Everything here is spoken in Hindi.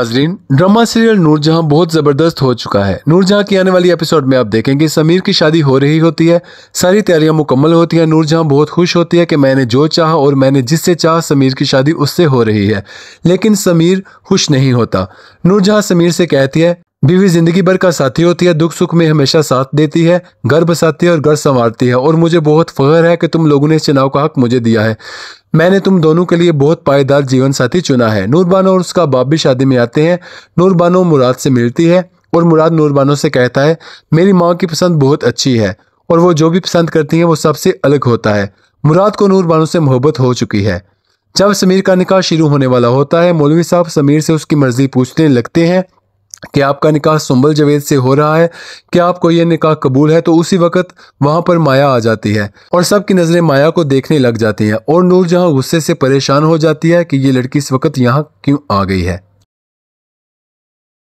अजरीन ड्रामा सीरियल नूरजहां बहुत ज़बरदस्त हो चुका है नूरजहां की आने वाली एपिसोड में आप देखेंगे समीर की शादी हो रही होती है सारी तैयारियां मुकम्मल होती हैं नूरजहां बहुत खुश होती है कि मैंने जो चाहा और मैंने जिससे चाहा समीर की शादी उससे हो रही है लेकिन समीर खुश नहीं होता नूरजहां समीर से कहती है बीवी जिंदगी भर का साथी होती है दुख सुख में हमेशा साथ देती है घर बसाती है और घर संवारती है और मुझे बहुत फख्र है कि तुम लोगों ने इस चुनाव का हक मुझे दिया है मैंने तुम दोनों के लिए बहुत पायेदार जीवन साथी चुना है नूरबानो और उसका बाप भी शादी में आते हैं नूरबानो मुराद से मिलती है और मुराद नूरबानो से कहता है मेरी माँ की पसंद बहुत अच्छी है और वो जो भी पसंद करती हैं वो सबसे अलग होता है मुराद को नूरबानो से मोहब्बत हो चुकी है जब समीर का निकाह शुरू होने वाला होता है मौलवी साहब समीर से उसकी मर्जी पूछने लगते हैं कि आपका निकाह सुंबल जवेद से हो रहा है क्या आपको यह निकाह कबूल है तो उसी वक्त वहां पर माया आ जाती है और सबकी नज़रें माया को देखने लग जाती हैं और नूर जहां गुस्से से परेशान हो जाती है कि ये लड़की इस वक्त यहाँ क्यों आ गई है